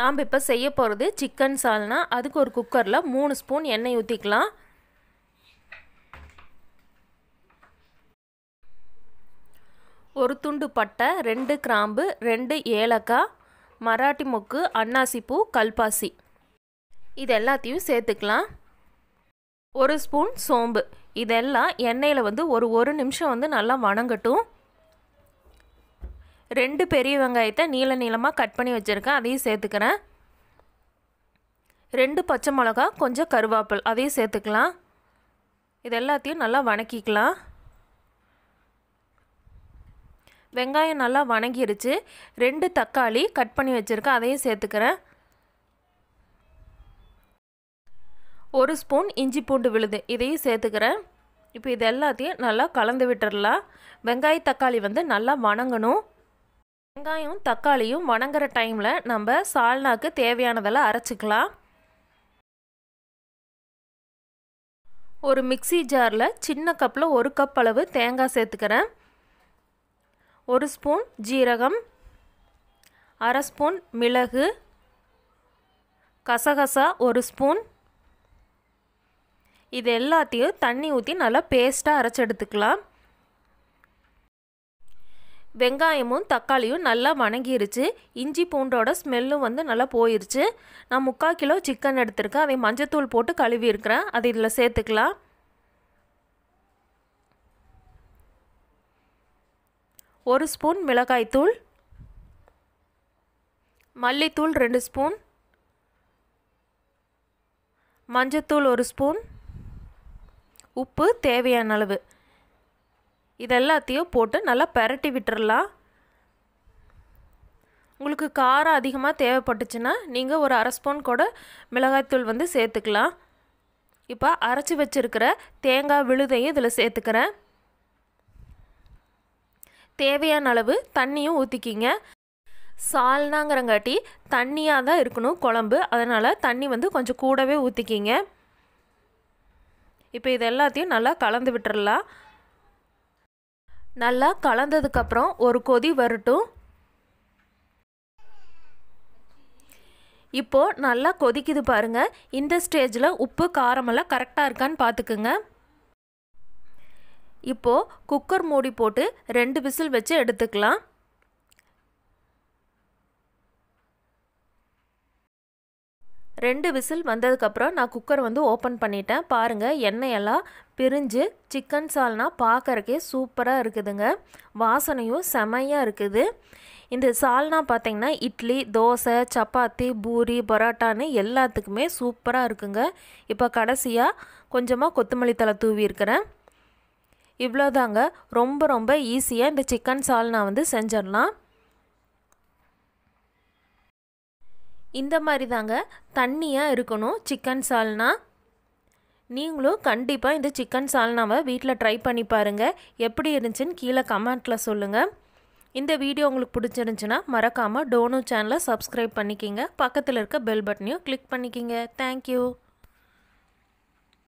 நாம் இப்போ செய்ய போகிறது சிக்கன் சால்னா அதுக்கு ஒரு குக்கரில் மூணு ஸ்பூன் எண்ணெய் ஊற்றிக்கலாம் ஒரு துண்டு பட்டை ரெண்டு கிராம்பு ரெண்டு ஏலக்காய் மராட்டி மொக்கு அன்னாசிப்பூ கல்பாசி இது எல்லாத்தையும் சேர்த்துக்கலாம் ஒரு ஸ்பூன் சோம்பு இதெல்லாம் எண்ணெயில் வந்து ஒரு ஒரு நிமிஷம் வந்து நல்லா வணங்கட்டும் ரெண்டு பெரிய வெங்காயத்தை நீள நீளமாக கட் பண்ணி வச்சுருக்கேன் அதையும் சேர்த்துக்கிறேன் ரெண்டு பச்சை மிளகா கொஞ்சம் கருவேப்பில் அதையும் சேர்த்துக்கலாம் இது எல்லாத்தையும் நல்லா வணக்கிக்கலாம் வெங்காயம் நல்லா வணங்கிருச்சு ரெண்டு தக்காளி கட் பண்ணி வச்சுருக்கேன் அதையும் சேர்த்துக்கிறேன் ஒரு ஸ்பூன் இஞ்சி பூண்டு விழுது இதையும் சேர்த்துக்கிறேன் இப்போ இது எல்லாத்தையும் நல்லா கலந்து விட்டுடலாம் வெங்காய தக்காளி வந்து நல்லா வணங்கணும் வெங்காயம் தக்காளியும் வணங்குற டைமில் நம்ம சால்னாக்கு தேவையானதெல்லாம் அரைச்சிக்கலாம் ஒரு மிக்சி ஜாரில் சின்ன கப்பில் ஒரு கப் அளவு தேங்காய் சேர்த்துக்கிறேன் ஒரு ஸ்பூன் ஜீரகம் அரை ஸ்பூன் மிளகு கசகசா ஒரு ஸ்பூன் இது எல்லாத்தையும் தண்ணி ஊற்றி நல்லா பேஸ்ட்டாக அரைச்சி எடுத்துக்கலாம் வெங்காயமும் தக்காளியும் நல்லா வணங்கிருச்சு இஞ்சி பூண்டோட ஸ்மெல்லும் வந்து நல்லா போயிருச்சு நான் முக்கால் கிலோ சிக்கன் எடுத்திருக்கேன் அதை மஞ்சத்தூள் போட்டு கழுவி இருக்கிறேன் அது இதில் சேர்த்துக்கலாம் ஒரு ஸ்பூன் மிளகாய்த்தூள் மல்லித்தூள் ரெண்டு ஸ்பூன் மஞ்சத்தூள் ஒரு ஸ்பூன் உப்பு தேவையான அளவு இது எல்லாத்தையும் போட்டு நல்லா பரட்டி விட்டுறலாம் உங்களுக்கு காரம் அதிகமாக தேவைப்பட்டுச்சுன்னா நீங்கள் ஒரு அரை ஸ்பூன் கூட மிளகாய்த்தூள் வந்து சேர்த்துக்கலாம் இப்போ அரைச்சி வச்சுருக்கிற தேங்காய் விழுதையும் இதில் சேர்த்துக்கிறேன் தேவையான அளவு தண்ணியும் ஊற்றிக்கிங்க சால்னாங்கிறங்காட்டி தண்ணியாக தான் இருக்கணும் குழம்பு அதனால் தண்ணி வந்து கொஞ்சம் கூடவே ஊற்றிக்கிங்க இப்போ இது எல்லாத்தையும் நல்லா கலந்து விட்டுறலாம் நல்லா கலந்ததுக்கப்புறம் ஒரு கொதி வரட்டும் இப்போது நல்லா கொதிக்குது பாருங்கள் இந்த ஸ்டேஜில் உப்பு காரமெல்லாம் கரெக்டாக இருக்கான்னு பார்த்துக்குங்க இப்போது குக்கர் மூடி போட்டு ரெண்டு விசில் வச்சு எடுத்துக்கலாம் ரெண்டு விசில் வந்ததுக்கப்புறம் நான் குக்கர் வந்து ஓப்பன் பண்ணிட்டேன் பாருங்கள் எண்ணெயெல்லாம் பிரிஞ்சு சிக்கன் சால்னா பார்க்குறக்கே சூப்பராக இருக்குதுங்க வாசனையும் செமையாக இருக்குது இந்த சால்னா பார்த்திங்கன்னா இட்லி தோசை சப்பாத்தி பூரி பரோட்டான்னு எல்லாத்துக்குமே சூப்பராக இருக்குங்க இப்போ கடைசியாக கொஞ்சமாக கொத்தமல்லி தலை தூவியிருக்கிறேன் இவ்வளோதாங்க ரொம்ப ரொம்ப ஈஸியாக இந்த சிக்கன் சால்னா வந்து செஞ்சிடலாம் இந்த மாதிரி தாங்க தண்ணியாக இருக்கணும் சிக்கன் சால்னா நீங்களும் கண்டிப்பாக இந்த சிக்கன் சால்னாவை வீட்டில் ட்ரை பண்ணி பாருங்கள் எப்படி இருந்துச்சுன்னு கீழே கமெண்ட்டில் சொல்லுங்கள் இந்த வீடியோ உங்களுக்கு பிடிச்சிருந்துச்சுன்னா மறக்காமல் டோனோ சேனலை சப்ஸ்கிரைப் பண்ணிக்கிங்க பக்கத்தில் இருக்க பெல் பட்டனையும் கிளிக் பண்ணிக்கிங்க தேங்க்யூ